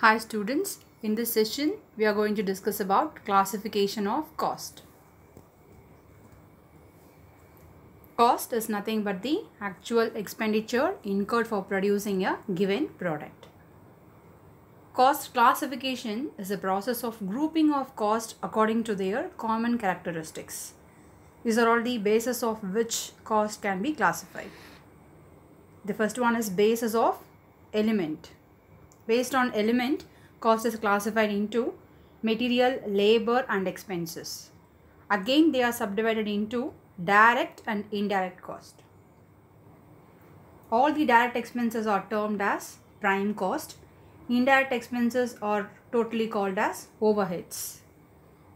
Hi students, in this session we are going to discuss about classification of cost. Cost is nothing but the actual expenditure incurred for producing a given product. Cost classification is a process of grouping of cost according to their common characteristics. These are all the basis of which cost can be classified. The first one is basis of element based on element, cost is classified into material, labor and expenses. Again, they are subdivided into direct and indirect cost. All the direct expenses are termed as prime cost. Indirect expenses are totally called as overheads.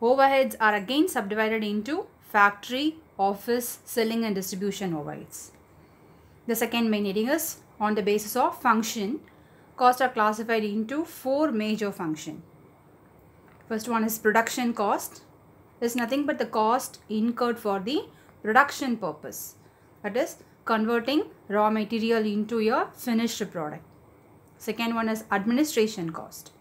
Overheads are again subdivided into factory, office, selling and distribution overheads. The second main heading is on the basis of function costs are classified into four major functions. First one is production cost. It's nothing but the cost incurred for the production purpose. That is converting raw material into your finished product. Second one is administration cost.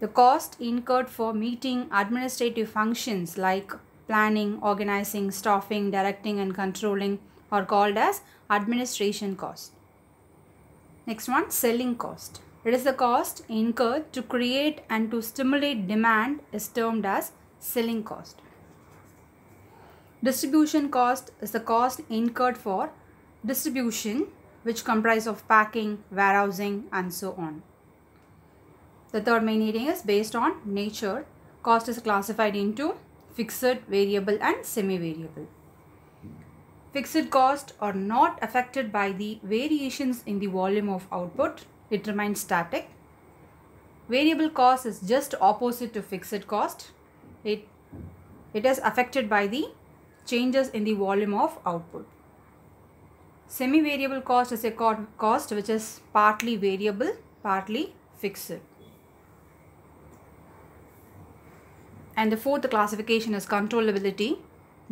The cost incurred for meeting administrative functions like planning, organizing, staffing, directing and controlling are called as administration cost. Next one, selling cost. It is the cost incurred to create and to stimulate demand is termed as selling cost. Distribution cost is the cost incurred for distribution which comprise of packing, warehousing and so on. The third main heading is based on nature. Cost is classified into fixed, variable and semi-variable. Fixed cost are not affected by the variations in the volume of output. It remains static. Variable cost is just opposite to fixed cost. It, it is affected by the changes in the volume of output. Semi-variable cost is a cost which is partly variable, partly fixed. And the fourth classification is controllability.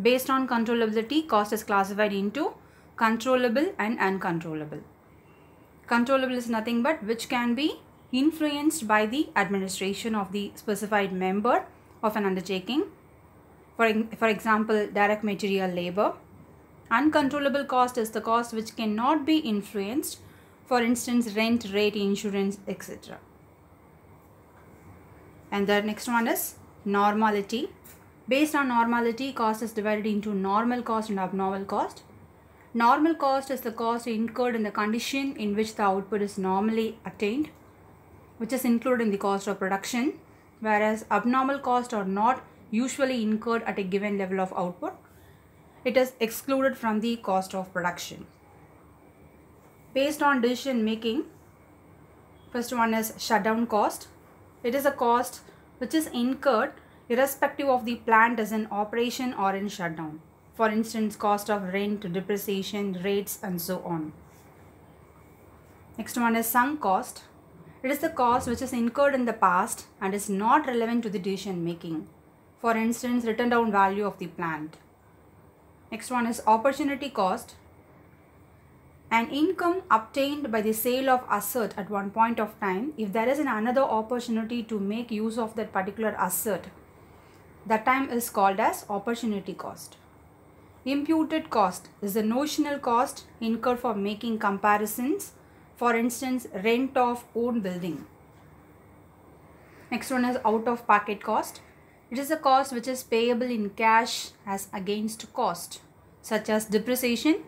Based on controllability, cost is classified into controllable and uncontrollable. Controllable is nothing but which can be influenced by the administration of the specified member of an undertaking. For, for example, direct material labor. Uncontrollable cost is the cost which cannot be influenced. For instance, rent, rate, insurance, etc. And the next one is normality. Based on normality, cost is divided into normal cost and abnormal cost. Normal cost is the cost incurred in the condition in which the output is normally attained, which is included in the cost of production, whereas abnormal cost, are not usually incurred at a given level of output. It is excluded from the cost of production. Based on decision making, first one is shutdown cost. It is a cost which is incurred irrespective of the plant is in operation or in shutdown. For instance, cost of rent, depreciation, rates and so on. Next one is sunk cost. It is the cost which is incurred in the past and is not relevant to the decision making. For instance, written down value of the plant. Next one is opportunity cost. An income obtained by the sale of asset at one point of time if there is another opportunity to make use of that particular asset that time is called as opportunity cost. Imputed cost is the notional cost incurred for making comparisons, for instance, rent of own building. Next one is out of pocket cost. It is a cost which is payable in cash as against cost, such as depreciation,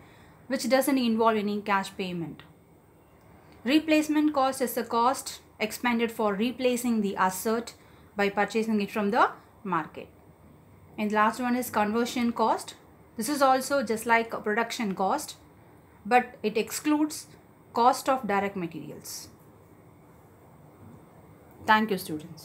which doesn't involve any cash payment. Replacement cost is the cost expended for replacing the asset by purchasing it from the market. And last one is conversion cost. This is also just like production cost, but it excludes cost of direct materials. Thank you students.